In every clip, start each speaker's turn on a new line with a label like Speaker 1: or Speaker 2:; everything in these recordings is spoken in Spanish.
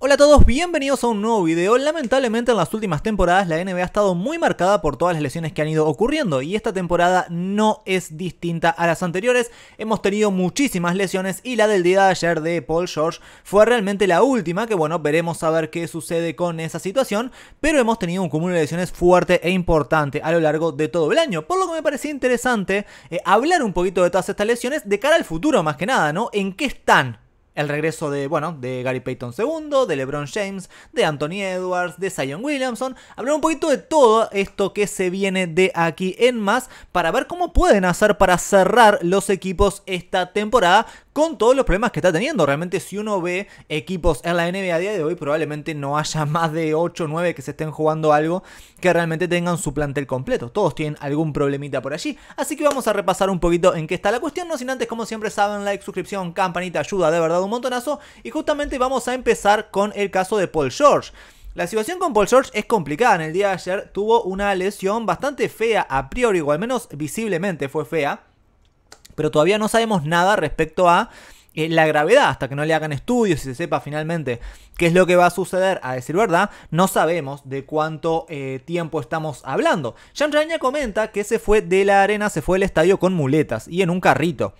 Speaker 1: Hola a todos, bienvenidos a un nuevo video. Lamentablemente en las últimas temporadas la NBA ha estado muy marcada por todas las lesiones que han ido ocurriendo y esta temporada no es distinta a las anteriores. Hemos tenido muchísimas lesiones y la del día de ayer de Paul George fue realmente la última, que bueno, veremos a ver qué sucede con esa situación, pero hemos tenido un cúmulo de lesiones fuerte e importante a lo largo de todo el año, por lo que me parecía interesante eh, hablar un poquito de todas estas lesiones de cara al futuro más que nada, ¿no? ¿En qué están? El regreso de, bueno, de Gary Payton II, de LeBron James, de Anthony Edwards, de Zion Williamson. Hablar un poquito de todo esto que se viene de aquí en más para ver cómo pueden hacer para cerrar los equipos esta temporada con todos los problemas que está teniendo. Realmente si uno ve equipos en la NBA a día de hoy, probablemente no haya más de 8 o 9 que se estén jugando algo que realmente tengan su plantel completo. Todos tienen algún problemita por allí. Así que vamos a repasar un poquito en qué está la cuestión. No sin antes, como siempre saben, like, suscripción, campanita, ayuda de verdad un montonazo. Y justamente vamos a empezar con el caso de Paul George. La situación con Paul George es complicada. En el día de ayer tuvo una lesión bastante fea a priori, o al menos visiblemente fue fea. Pero todavía no sabemos nada respecto a eh, la gravedad, hasta que no le hagan estudios y se sepa finalmente qué es lo que va a suceder, a decir verdad, no sabemos de cuánto eh, tiempo estamos hablando. Jean comenta que se fue de la arena, se fue del estadio con muletas y en un carrito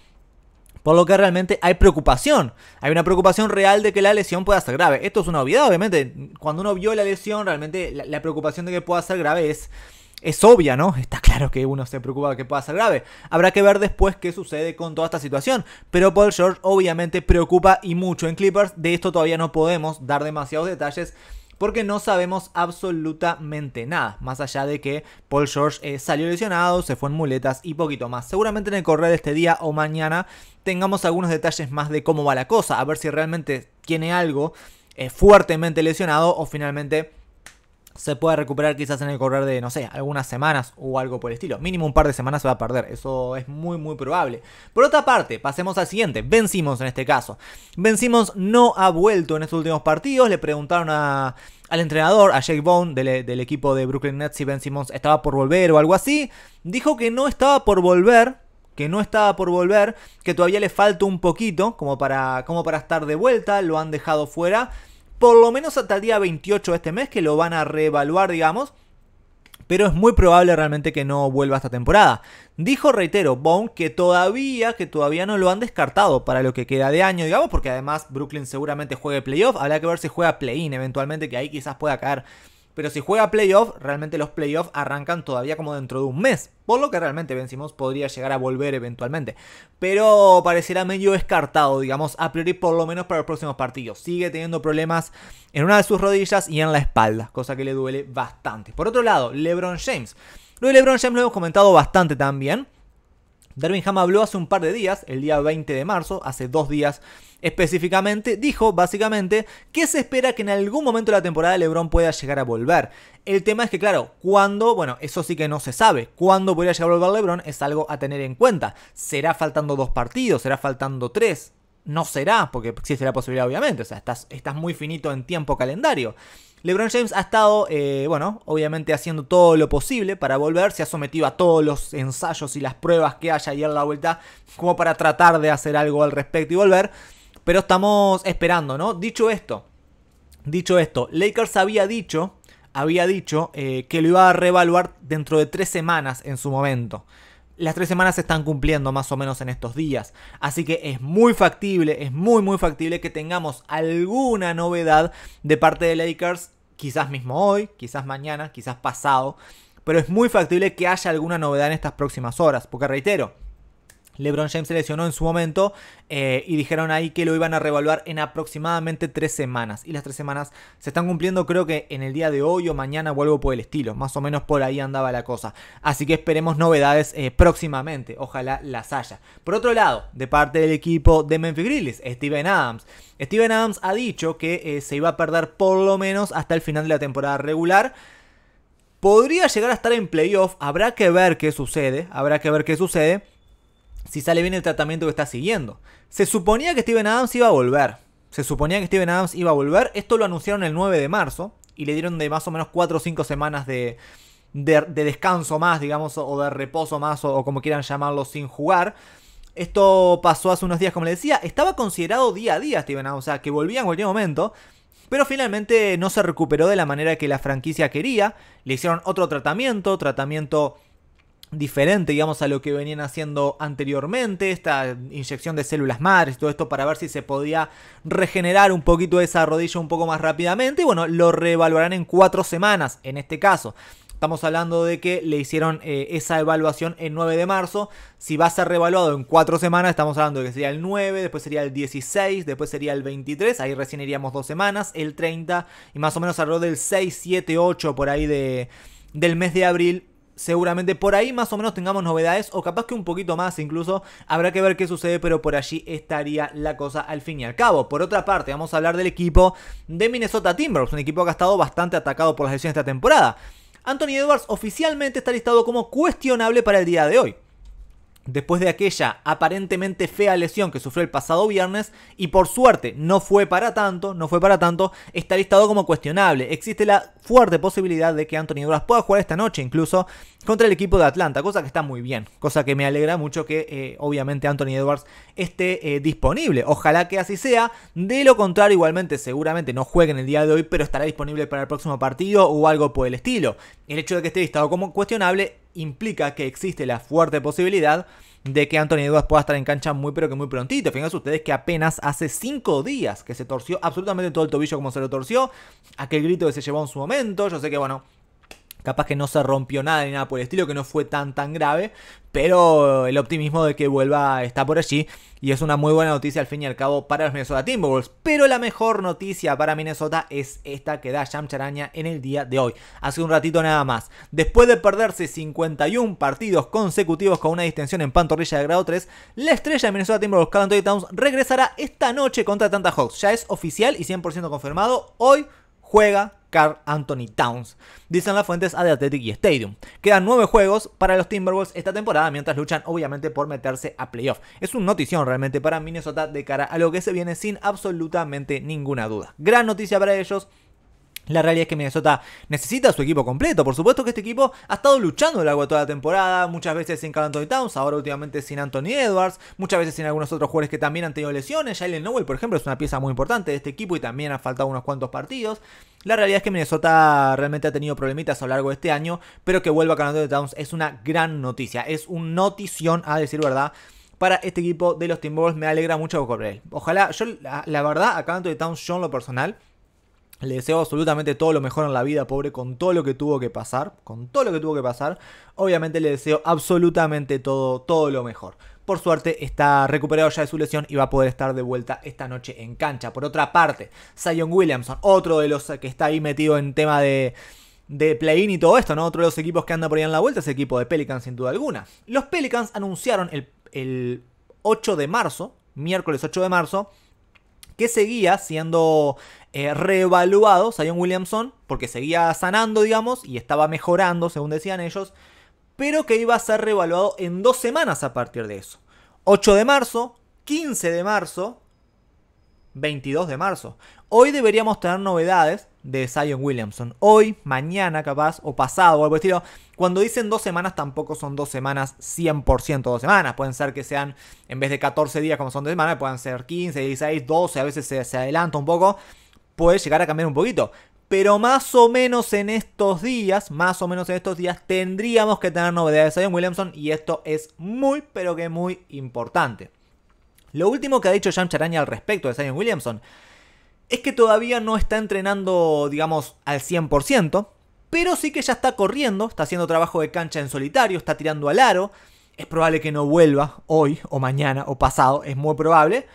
Speaker 1: por lo que realmente hay preocupación. Hay una preocupación real de que la lesión pueda ser grave. Esto es una obviedad, obviamente. Cuando uno vio la lesión, realmente la, preocupación de que pueda ser grave es es obvia, ¿no? Está claro que uno se preocupa de que pueda ser grave. Habrá que ver después qué sucede con toda esta situación. Pero Paul George obviamente preocupa y mucho en Clippers. De esto todavía no podemos dar demasiados detalles. Porque no sabemos absolutamente nada, más allá de que Paul George eh, salió lesionado, se fue en muletas y poquito más. Seguramente en el correo de este día o mañana tengamos algunos detalles más de cómo va la cosa, a ver si realmente tiene algo eh, fuertemente lesionado o finalmente se puede recuperar quizás en el correr de, no sé, algunas semanas o algo por el estilo. Mínimo un par de semanas se va a perder, eso es muy muy probable. Por otra parte, pasemos al siguiente, Ben Simmons en este caso. Ben Simmons no ha vuelto en estos últimos partidos, le preguntaron al entrenador, a Jake Bone del, del equipo de Brooklyn Nets si Ben Simmons estaba por volver o algo así. Dijo que no estaba por volver, que no estaba por volver, que todavía le falta un poquito como para, para estar de vuelta, lo han dejado fuera, por lo menos hasta el día 28 de este mes, que lo van a reevaluar, digamos. Pero es muy probable realmente que no vuelva esta temporada. Dijo, reitero, Bone que todavía, que todavía no lo han descartado para lo que queda de año, digamos, porque además Brooklyn seguramente juegue playoff. Habrá que ver si juega play-in eventualmente, que ahí quizás pueda caer pero si juega playoff, realmente los playoffs arrancan todavía como dentro de un mes. Por lo que realmente vencimos podría llegar a volver eventualmente. Pero parecerá medio descartado, digamos, a priori por lo menos para los próximos partidos. Sigue teniendo problemas en una de sus rodillas y en la espalda, cosa que le duele bastante. Por otro lado, LeBron James. Lo de LeBron James lo hemos comentado bastante también. Ham habló hace un par de días, el día 20 de marzo, hace dos días específicamente, dijo básicamente que se espera que en algún momento de la temporada LeBron pueda llegar a volver. El tema es que, claro, cuando, bueno, eso sí que no se sabe. Cuándo podría llegar a volver LeBron es algo a tener en cuenta. ¿Será faltando dos partidos? ¿Será faltando tres? no será, porque existe la posibilidad obviamente, o sea, estás, estás muy finito en tiempo calendario. LeBron James ha estado, eh, bueno, obviamente haciendo todo lo posible para volver, se ha sometido a todos los ensayos y las pruebas que haya ayer en la vuelta, como para tratar de hacer algo al respecto y volver, pero estamos esperando, ¿no? Dicho esto, dicho esto, Lakers había dicho, había dicho eh, que lo iba a reevaluar dentro de tres semanas en su momento las tres semanas se están cumpliendo más o menos en estos días. Así que es muy factible, es muy muy factible que tengamos alguna novedad de parte de Lakers, quizás mismo hoy, quizás mañana, quizás pasado. Pero es muy factible que haya alguna novedad en estas próximas horas. Porque reitero, LeBron James se lesionó en su momento eh, y dijeron ahí que lo iban a revaluar en aproximadamente tres semanas. Y las tres semanas se están cumpliendo creo que en el día de hoy o mañana vuelvo por el estilo. Más o menos por ahí andaba la cosa. Así que esperemos novedades eh, próximamente. Ojalá las haya. Por otro lado, de parte del equipo de Memphis Grizzlies, Steven Adams. Steven Adams ha dicho que eh, se iba a perder por lo menos hasta el final de la temporada regular podría llegar a estar en playoff. Habrá que ver qué sucede. Habrá que ver qué sucede si sale bien el tratamiento que está siguiendo. Se suponía que Steven Adams iba a volver. Se suponía que Steven Adams iba a volver. Esto lo anunciaron el 9 de marzo y le dieron de más o menos 4 o 5 semanas de, de, descanso más, digamos, o de reposo más, o, como quieran llamarlo, sin jugar. Esto pasó hace unos días, como le decía. Estaba considerado día a día Steven Adams, o sea, que volvía en cualquier momento. Pero finalmente no se recuperó de la manera que la franquicia quería. Le hicieron otro tratamiento, tratamiento diferente, digamos, a lo que venían haciendo anteriormente, esta inyección de células madres, todo esto para ver si se podía regenerar un poquito esa rodilla un poco más rápidamente. Y bueno, lo reevaluarán en cuatro semanas, en este caso. Estamos hablando de que le hicieron eh, esa evaluación el 9 de marzo. Si va a ser reevaluado en cuatro semanas, estamos hablando de que sería el 9, después sería el 16, después sería el 23, ahí recién iríamos dos semanas, el 30 y más o menos alrededor del 6, 7, 8 por ahí del mes de abril seguramente por ahí más o menos tengamos novedades o capaz que un poquito más incluso habrá que ver qué sucede pero por allí estaría la cosa al fin y al cabo por otra parte vamos a hablar del equipo de Minnesota Timberwolves un equipo que ha estado bastante atacado por las lesiones esta temporada Anthony Edwards oficialmente está listado como cuestionable para el día de hoy después de aquella aparentemente fea lesión que sufrió el pasado viernes y por suerte no fue para tanto, no fue para tanto, está listado como cuestionable. Existe la fuerte posibilidad de que Anthony Duras pueda jugar esta noche incluso contra el equipo de Atlanta, cosa que está muy bien, cosa que me alegra mucho que eh, obviamente Anthony Edwards esté eh, disponible. Ojalá que así sea, de lo contrario igualmente seguramente no juegue en el día de hoy, pero estará disponible para el próximo partido o algo por el estilo. El hecho de que esté listado como cuestionable implica que existe la fuerte posibilidad de que Anthony Edwards pueda estar en cancha muy pero que muy prontito. Fíjense ustedes que apenas hace 5 días que se torció absolutamente todo el tobillo como se lo torció. Aquel grito que se llevó en su momento. Yo sé que, bueno, Capaz que no se rompió nada ni nada por el estilo, que no fue tan tan grave, pero el optimismo de que vuelva está por allí y es una muy buena noticia al fin y al cabo para los Minnesota Timberwolves. Pero la mejor noticia para Minnesota es esta que da Jam Charaña en el día de hoy. Hace un ratito nada más. Después de perderse 51 partidos consecutivos con una distensión en pantorrilla de grado 3, la estrella de Minnesota Timberwolves, Carl Anthony Towns, regresará esta noche contra Tanta Hawks. Ya es oficial y 100% confirmado hoy juega Carl Anthony Towns, dicen las fuentes a The Athletic Stadium. Quedan nueve juegos para los Timberwolves esta temporada mientras luchan obviamente por meterse a playoff. Es una notición realmente para Minnesota de cara a lo que se viene sin absolutamente ninguna duda. Gran noticia para ellos, la realidad es que Minnesota necesita su equipo completo. Por supuesto que este equipo ha estado luchando el agua toda la temporada. Muchas veces sin Carl Anthony Towns, ahora últimamente sin Anthony Edwards. Muchas veces sin algunos otros jugadores que también han tenido lesiones. Jalen Nowell, por ejemplo, es una pieza muy importante de este equipo y también ha faltado unos cuantos partidos. La realidad es que Minnesota realmente ha tenido problemitas a lo largo de este año, pero que vuelva Carl Anthony Towns es una gran noticia. Es un notición, a decir verdad para este equipo de los Timberwolves. Me alegra mucho por él. Ojalá, yo la, verdad a Carl de Towns, yo en lo personal, le deseo absolutamente todo lo mejor en la vida, pobre, con todo lo que tuvo que pasar, con todo lo que tuvo que pasar. Obviamente le deseo absolutamente todo, todo lo mejor. Por suerte está recuperado ya de su lesión y va a poder estar de vuelta esta noche en cancha. Por otra parte, Zion Williamson, otro de los que está ahí metido en tema de, de play-in y todo esto, ¿no? Otro de los equipos que anda por ahí en la vuelta es el equipo de Pelicans, sin duda alguna. Los Pelicans anunciaron el, el 8 de marzo, miércoles 8 de marzo, que seguía siendo eh, reevaluado Zion Williamson, porque seguía sanando, digamos, y estaba mejorando, según decían ellos, pero que iba a ser reevaluado en dos semanas a partir de eso. 8 de marzo, 15 de marzo, 22 de marzo. Hoy deberíamos tener novedades de Zion Williamson. Hoy, mañana capaz, o pasado, o algo estilo. Cuando dicen dos semanas, tampoco son dos semanas 100% dos semanas. Pueden ser que sean, en vez de 14 días como son de semana, pueden ser 15, 16, 12, a veces se adelanta un poco puede llegar a cambiar un poquito. Pero más o menos en estos días, más o menos en estos días, tendríamos que tener novedades de Zion Williamson y esto es muy, pero que muy importante. Lo último que ha dicho Jam Charania al respecto de Zion Williamson es que todavía no está entrenando, digamos, al 100%, pero sí que ya está corriendo, está haciendo trabajo de cancha en solitario, está tirando al aro. Es probable que no vuelva hoy o mañana o pasado, es muy probable.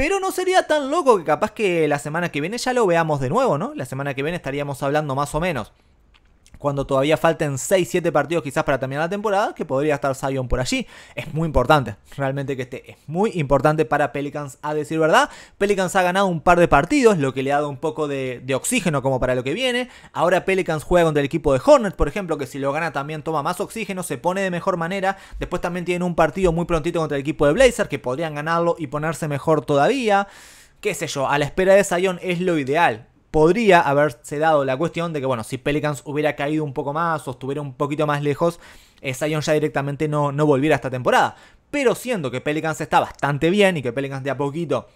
Speaker 1: Pero no sería tan loco que capaz que la semana que viene ya lo veamos de nuevo, ¿no? La semana que viene estaríamos hablando más o menos cuando todavía falten 6-7 partidos quizás para terminar la temporada, que podría estar Zion por allí. Es muy importante, realmente que esté. Es muy importante para Pelicans, a decir verdad. Pelicans ha ganado un par de partidos, lo que le ha dado un poco de, oxígeno como para lo que viene. Ahora Pelicans juega contra el equipo de Hornet, por ejemplo, que si lo gana también toma más oxígeno, se pone de mejor manera. Después también tienen un partido muy prontito contra el equipo de Blazer, que podrían ganarlo y ponerse mejor todavía. Qué sé yo, a la espera de Zion es lo ideal podría haberse dado la cuestión de que, bueno, si Pelicans hubiera caído un poco más o estuviera un poquito más lejos, eh, Zion ya directamente no, no volviera esta temporada. Pero siendo que Pelicans está bastante bien y que Pelicans de a poquito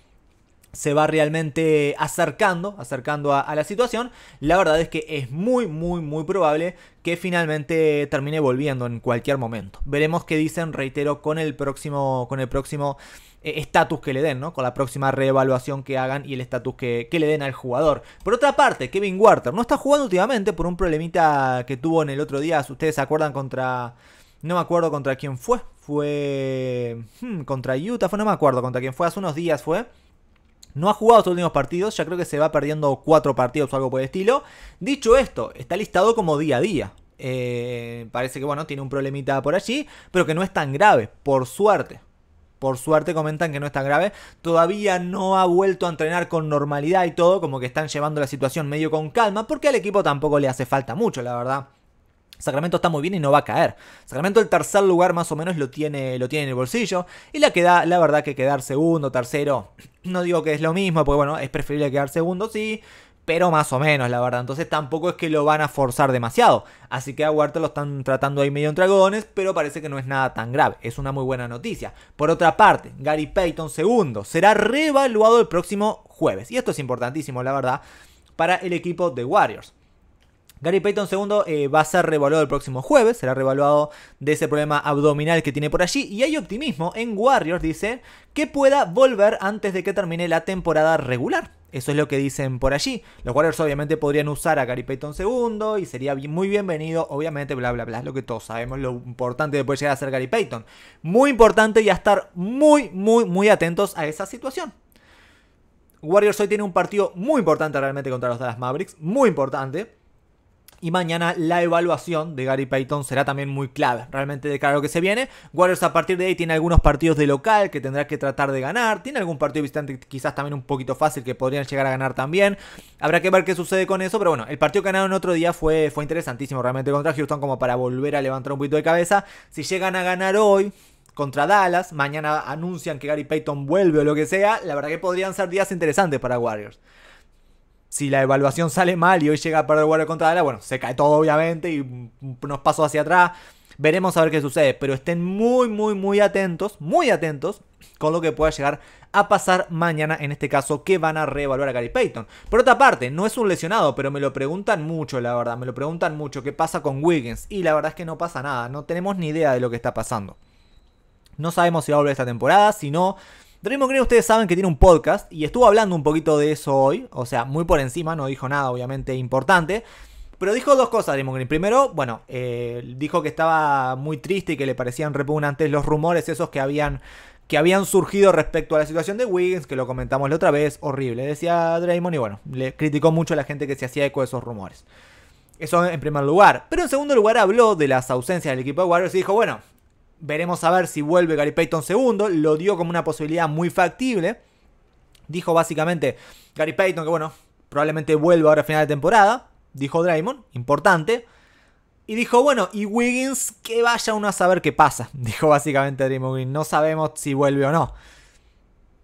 Speaker 1: se va realmente acercando, acercando a, la situación, la verdad es que es muy, muy, muy probable que finalmente termine volviendo en cualquier momento. Veremos qué dicen, reitero, con el próximo, con el próximo eh, estatus que le den, ¿no? Con la próxima reevaluación que hagan y el estatus que, le den al jugador. Por otra parte, Kevin Warter no está jugando últimamente por un problemita que tuvo en el otro día. Si ustedes se acuerdan contra. No me acuerdo contra quién fue. Fue. Hmm, contra Utah, fue, no me acuerdo contra quién fue. Hace unos días fue. No ha jugado sus últimos partidos, ya creo que se va perdiendo cuatro partidos o algo por el estilo. Dicho esto, está listado como día a día. Eh, parece que bueno, tiene un problemita por allí, pero que no es tan grave, por suerte. Por suerte comentan que no es tan grave. Todavía no ha vuelto a entrenar con normalidad y todo, como que están llevando la situación medio con calma, porque al equipo tampoco le hace falta mucho, la verdad. Sacramento está muy bien y no va a caer. Sacramento el tercer lugar más o menos lo tiene, lo tiene en el bolsillo. Y la, queda, la verdad que quedar segundo, tercero, no digo que es lo mismo, porque bueno, es preferible quedar segundo, sí pero más o menos, la verdad. Entonces tampoco es que lo van a forzar demasiado. Así que a Huerta lo están tratando ahí medio en dragones, pero parece que no es nada tan grave. Es una muy buena noticia. Por otra parte, Gary Payton segundo será reevaluado el próximo jueves. Y esto es importantísimo, la verdad, para el equipo de Warriors. Gary Payton segundo eh, va a ser revaluado el próximo jueves, será revaluado de ese problema abdominal que tiene por allí y hay optimismo en Warriors, dicen, que pueda volver antes de que termine la temporada regular. Eso es lo que dicen por allí. Los Warriors obviamente podrían usar a Gary Payton segundo y sería muy bienvenido, obviamente, bla, bla, bla. Es lo que todos sabemos, lo importante de poder llegar a ser Gary Payton. Muy importante y a estar muy, muy, muy atentos a esa situación. Warriors hoy tiene un partido muy importante realmente contra los Dallas Mavericks, muy importante. Y mañana la evaluación de Gary Payton será también muy clave, realmente de cara lo que se viene. Warriors a partir de ahí tiene algunos partidos de local que tendrá que tratar de ganar. Tiene algún partido visitante quizás también un poquito fácil que podrían llegar a ganar también. Habrá que ver qué sucede con eso, pero bueno, el partido ganado en otro día fue, fue interesantísimo realmente contra Houston como para volver a levantar un poquito de cabeza. Si llegan a ganar hoy, contra Dallas, mañana anuncian que Gary Payton vuelve o lo que sea, la verdad que podrían ser días interesantes para Warriors si la evaluación sale mal y hoy llega a perder guardia contra Dallas, bueno, se cae todo obviamente y unos pasos hacia atrás. Veremos a ver qué sucede, pero estén muy, muy, muy atentos, muy atentos con lo que pueda llegar a pasar mañana, en este caso, que van a reevaluar a Gary Payton. Por otra parte, no es un lesionado, pero me lo preguntan mucho, la verdad, me lo preguntan mucho, qué pasa con Wiggins, y la verdad es que no pasa nada, no tenemos ni idea de lo que está pasando. No sabemos si va a volver esta temporada, si no, Draymond Green ustedes saben que tiene un podcast y estuvo hablando un poquito de eso hoy, o sea, muy por encima, no dijo nada obviamente importante. Pero dijo dos cosas Draymond Green. Primero, bueno, eh, dijo que estaba muy triste y que le parecían repugnantes los rumores esos que habían, que habían surgido respecto a la situación de Wiggins, que lo comentamos la otra vez, horrible, decía Draymond y bueno, le criticó mucho a la gente que se hacía eco de esos rumores. Eso en primer lugar. Pero en segundo lugar habló de las ausencias del equipo de Warriors y dijo, bueno, Veremos a ver si vuelve Gary Payton segundo. Lo dio como una posibilidad muy factible. Dijo básicamente Gary Payton que bueno, probablemente vuelva ahora a final de temporada. Dijo Draymond, importante. Y dijo, bueno, y Wiggins, que vaya uno a saber qué pasa. Dijo básicamente Draymond No sabemos si vuelve o no.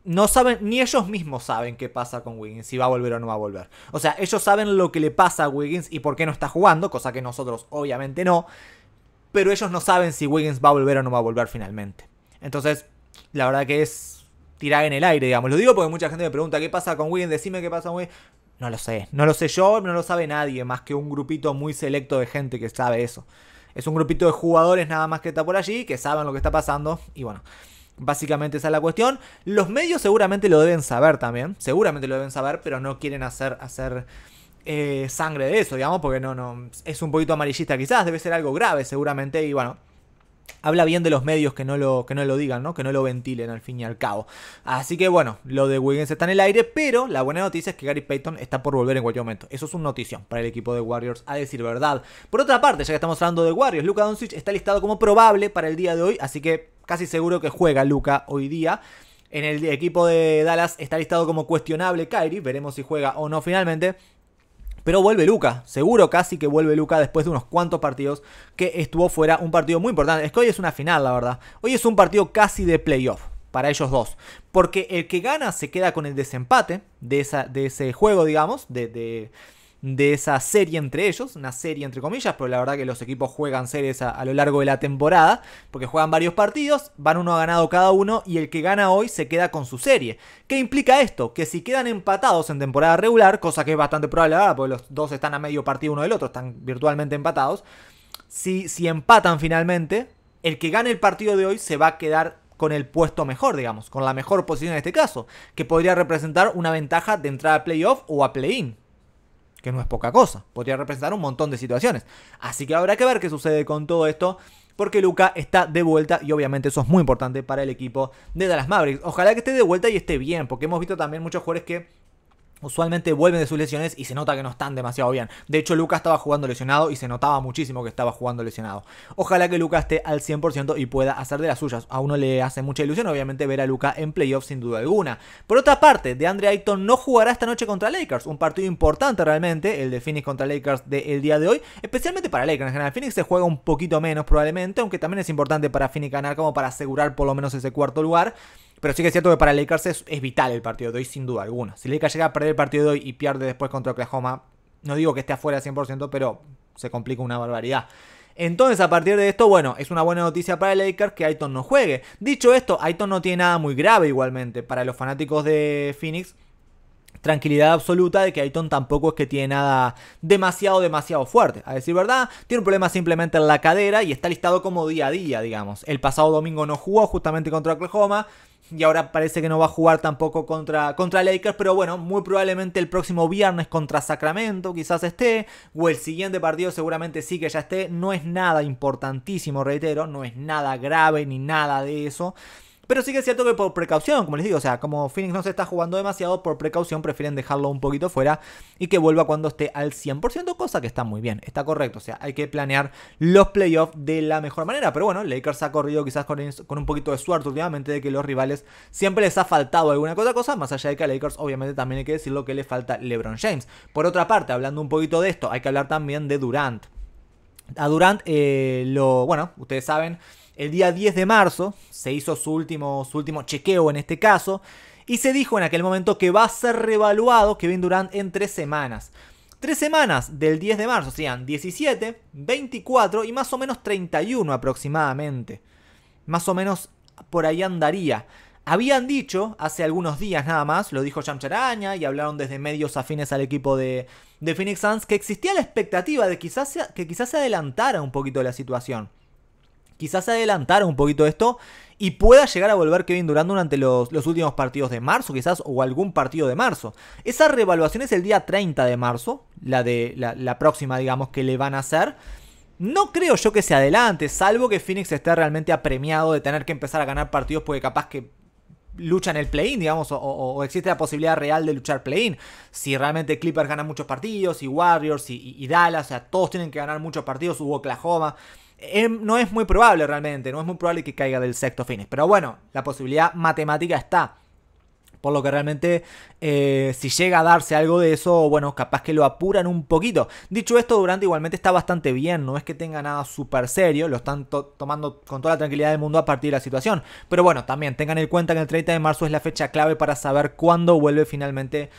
Speaker 1: No saben, ni ellos mismos saben qué pasa con Wiggins, si va a volver o no va a volver. O sea, ellos saben lo que le pasa a Wiggins y por qué no está jugando, cosa que nosotros obviamente no pero ellos no saben si Wiggins va a volver o no va a volver finalmente. Entonces, la verdad que es tirar en el aire, digamos. Lo digo porque mucha gente me pregunta, ¿qué pasa con Wiggins? Decime qué pasa con Wiggins. No lo sé, no lo sé yo, no lo sabe nadie, más que un grupito muy selecto de gente que sabe eso. Es un grupito de jugadores nada más que está por allí, que saben lo que está pasando y bueno. Básicamente esa es la cuestión. Los medios seguramente lo deben saber también. Seguramente lo deben saber, pero no quieren hacer, hacer eh, sangre de eso, digamos, porque no, no, es un poquito amarillista quizás, debe ser algo grave seguramente y bueno, habla bien de los medios que no lo, que no lo digan, ¿no? Que no lo ventilen al fin y al cabo. Así que bueno, lo de Wiggins está en el aire, pero la buena noticia es que Gary Payton está por volver en cualquier momento. Eso es una noticia... para el equipo de Warriors, a decir verdad. Por otra parte, ya que estamos hablando de Warriors, Luka Doncic está listado como probable para el día de hoy, así que casi seguro que juega Luka hoy día. En el equipo de Dallas está listado como cuestionable Kyrie, veremos si juega o no finalmente. Pero vuelve Luca, seguro casi que vuelve Luca después de unos cuantos partidos que estuvo fuera. Un partido muy importante. Es que hoy es una final, la verdad. Hoy es un partido casi de playoff para ellos dos. Porque el que gana se queda con el desempate de, esa, de ese juego, digamos, de de esa serie entre ellos, una serie entre comillas, pero la verdad que los equipos juegan series a, lo largo de la temporada, porque juegan varios partidos, van uno a ganado cada uno y el que gana hoy se queda con su serie. ¿Qué implica esto? Que si quedan empatados en temporada regular, cosa que es bastante probable ahora, porque los dos están a medio partido uno del otro, están virtualmente empatados, si, si empatan finalmente, el que gane el partido de hoy se va a quedar con el puesto mejor, digamos, con la mejor posición en este caso, que podría representar una ventaja de entrada a playoff o a play-in que no es poca cosa, podría representar un montón de situaciones. Así que habrá que ver qué sucede con todo esto, porque Luca está de vuelta y obviamente eso es muy importante para el equipo de Dallas Mavericks. Ojalá que esté de vuelta y esté bien, porque hemos visto también muchos jugadores que usualmente vuelven de sus lesiones y se nota que no están demasiado bien. De hecho, Lucas estaba jugando lesionado y se notaba muchísimo que estaba jugando lesionado. Ojalá que Lucas esté al 100% y pueda hacer de las suyas. A uno le hace mucha ilusión, obviamente, ver a Luca en playoffs sin duda alguna. Por otra parte, DeAndre Ayton no jugará esta noche contra Lakers. Un partido importante realmente, el de Phoenix contra Lakers del día de hoy. Especialmente para Lakers. En general, Phoenix se juega un poquito menos probablemente, aunque también es importante para Phoenix ganar como para asegurar por lo menos ese cuarto lugar. Pero sí que es cierto que para Lakers es, vital el partido de hoy, sin duda alguna. Si Lakers llega a perder el partido de hoy y pierde después contra Oklahoma, no digo que esté afuera 100%, pero se complica una barbaridad. Entonces, a partir de esto, bueno, es una buena noticia para el Lakers que Aiton no juegue. Dicho esto, Aiton no tiene nada muy grave igualmente. Para los fanáticos de Phoenix, tranquilidad absoluta de que Ayton tampoco es que tiene nada demasiado, demasiado fuerte. A decir verdad, tiene un problema simplemente en la cadera y está listado como día a día, digamos. El pasado domingo no jugó justamente contra Oklahoma. Y ahora parece que no va a jugar tampoco contra, contra Lakers, pero bueno, muy probablemente el próximo viernes contra Sacramento quizás esté, o el siguiente partido seguramente sí que ya esté. No es nada importantísimo, reitero, no es nada grave ni nada de eso. Pero sí que es cierto que por precaución, como les digo, o sea, como Phoenix no se está jugando demasiado, por precaución prefieren dejarlo un poquito fuera y que vuelva cuando esté al 100%, cosa que está muy bien, está correcto. O sea, hay que planear los playoffs de la mejor manera. Pero bueno, Lakers ha corrido quizás con, un poquito de suerte últimamente de que los rivales siempre les ha faltado alguna cosa, cosa más allá de que a Lakers obviamente también hay que decir lo que le falta LeBron James. Por otra parte, hablando un poquito de esto, hay que hablar también de Durant. A Durant, eh, bueno, ustedes saben, el día 10 de marzo se hizo su último, chequeo en este caso y se dijo en aquel momento que va a ser revaluado Kevin Durant en tres semanas. Tres semanas del 10 de marzo serían 17, 24 y más o menos 31 aproximadamente. Más o menos por ahí andaría. Habían dicho hace algunos días nada más, lo dijo Charaña, y hablaron desde medios afines al equipo de, Phoenix Suns, que existía la expectativa de quizás, que quizás se adelantara un poquito la situación quizás adelantara un poquito esto y pueda llegar a volver Kevin Durant durante los, últimos partidos de marzo, quizás, o algún partido de marzo. Esa revaluación es el día 30 de marzo, la, de, la, próxima, digamos, que le van a hacer. No creo yo que se adelante, salvo que Phoenix esté realmente apremiado de tener que empezar a ganar partidos porque capaz que luchan el play-in, digamos, o, existe la posibilidad real de luchar play-in. Si realmente Clippers gana muchos partidos, y Warriors, y, y Dallas, o sea, todos tienen que ganar muchos partidos, hubo Oklahoma. Em, no es muy probable realmente, no es muy probable que caiga del sexto Fines, Pero bueno, la posibilidad matemática está. Por lo que realmente, eh, si llega a darse algo de eso, bueno, capaz que lo apuran un poquito. Dicho esto, Durante igualmente está bastante bien, no es que tenga nada súper serio, lo están tomando con toda la tranquilidad del mundo a partir de la situación. Pero bueno, también tengan en cuenta que el 30 de marzo es la fecha clave para saber cuándo vuelve finalmente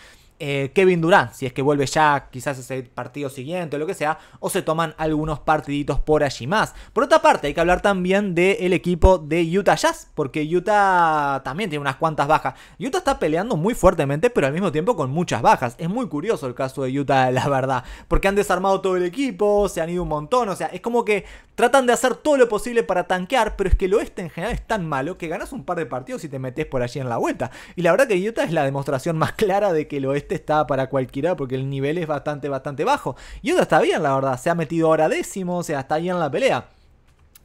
Speaker 1: eh, Kevin Durant, si es que vuelve ya quizás ese partido siguiente o lo que sea, o se toman algunos partiditos por allí más. Por otra parte, hay que hablar también del equipo de Utah Jazz, porque Utah también tiene unas cuantas bajas. Utah está peleando muy fuertemente, pero al mismo tiempo con muchas bajas. Es muy curioso el caso de Utah, la verdad, porque han desarmado todo el equipo, se han ido un montón, o sea, es como que tratan de hacer todo lo posible para tanquear, pero es que el oeste en general es tan malo que ganas un par de partidos y te metes por allí en la vuelta. Y la verdad que Utah es la demostración más clara de que lo oeste este está para cualquiera porque el nivel es bastante, bastante bajo. Y otra está bien, la verdad. Se ha metido ahora décimo, o sea, está bien en la pelea.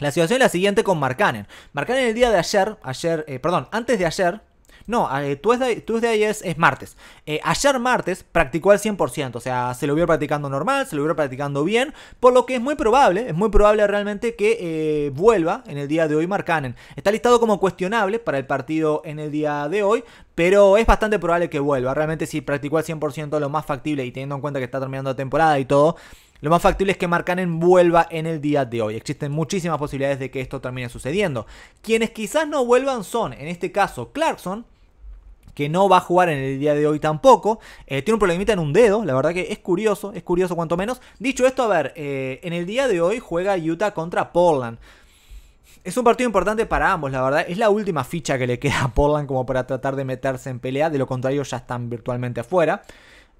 Speaker 1: La situación es la siguiente con Marcanen. Marcanen el día de ayer, ayer, eh, perdón, antes de ayer, no, tú es de es, es martes. Eh, ayer martes practicó al 100%, o sea, se lo vio practicando normal, se lo vio practicando bien, por lo que es muy probable, es muy probable realmente que eh, vuelva en el día de hoy Marcanen. Está listado como cuestionable para el partido en el día de hoy, pero es bastante probable que vuelva. Realmente si practicó al 100% lo más factible y teniendo en cuenta que está terminando la temporada y todo, lo más factible es que Marcanen vuelva en el día de hoy. Existen muchísimas posibilidades de que esto termine sucediendo. Quienes quizás no vuelvan son, en este caso, Clarkson, que no va a jugar en el día de hoy tampoco. Eh, tiene un problemita en un dedo, la verdad que es curioso, es curioso cuanto menos. Dicho esto, a ver, eh, en el día de hoy juega Utah contra Portland. Es un partido importante para ambos, la verdad. Es la última ficha que le queda a Portland como para tratar de meterse en pelea. De lo contrario, ya están virtualmente afuera.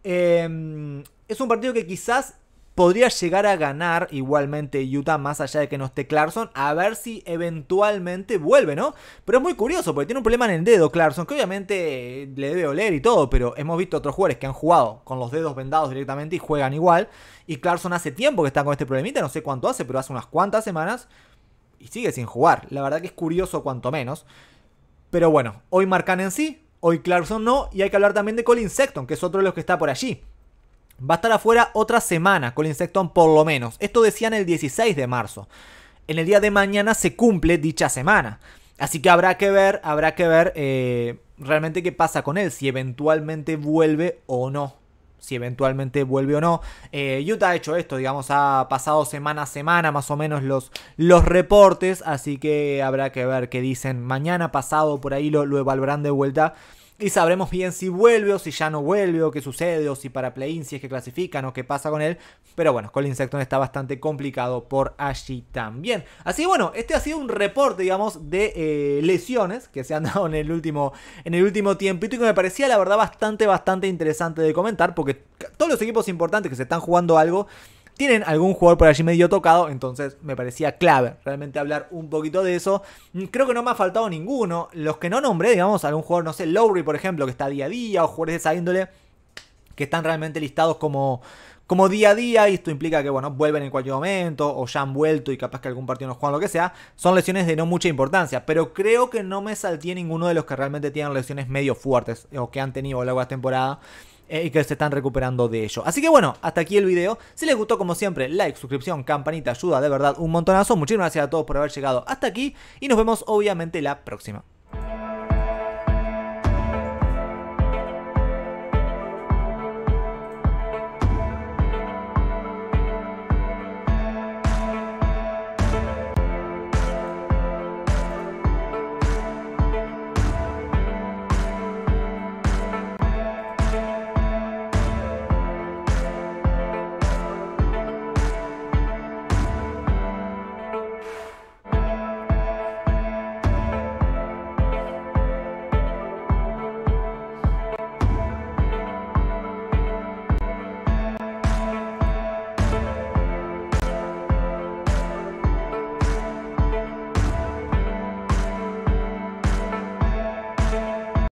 Speaker 1: Eh, es un partido que quizás podría llegar a ganar igualmente Utah, más allá de que no esté Clarkson, a ver si eventualmente vuelve, ¿no? Pero es muy curioso, porque tiene un problema en el dedo Clarkson, que obviamente eh, le debe oler y todo, pero hemos visto otros jugadores que han jugado con los dedos vendados directamente y juegan igual. Y Clarkson hace tiempo que está con este problemita, no sé cuánto hace, pero hace unas cuantas semanas y sigue sin jugar. La verdad que es curioso cuanto menos. Pero bueno, hoy Marcan en sí, hoy Clarkson no, y hay que hablar también de Colin Sexton, que es otro de los que está por allí va a estar afuera otra semana con insectón por lo menos. Esto decían el 16 de marzo. En el día de mañana se cumple dicha semana. Así que habrá que ver, habrá que ver eh, realmente qué pasa con él, si eventualmente vuelve o no. Si eventualmente vuelve o no. Eh, Utah ha hecho esto, digamos, ha pasado semana a semana más o menos los, los reportes. Así que habrá que ver qué dicen. Mañana pasado por ahí lo, lo evaluarán de vuelta. Y sabremos bien si vuelve o si ya no vuelve o qué sucede o si para play si es que clasifican o qué pasa con él. Pero bueno, Colin Secton está bastante complicado por allí también. Así que bueno, este ha sido un reporte, digamos, de eh, lesiones que se han dado en el último, en el último tiempito y que me parecía la verdad bastante, bastante interesante de comentar porque todos los equipos importantes que se están jugando algo tienen algún jugador por allí medio tocado, entonces me parecía clave realmente hablar un poquito de eso. Creo que no me ha faltado ninguno. Los que no nombré, digamos, algún jugador, no sé, Lowry, por ejemplo, que está día a día, o jugadores de esa índole, que están realmente listados como, como día a día y esto implica que, bueno, vuelven en cualquier momento o ya han vuelto y capaz que algún partido no juegan, lo que sea, son lesiones de no mucha importancia, pero creo que no me salté ninguno de los que realmente tienen lesiones medio fuertes o que han tenido la lo temporada. Eh, y que se están recuperando de ello. Así que bueno, hasta aquí el video. Si les gustó como siempre, like, suscripción, campanita, ayuda de verdad un montonazo. Muchísimas gracias a todos por haber llegado hasta aquí y nos vemos obviamente la próxima.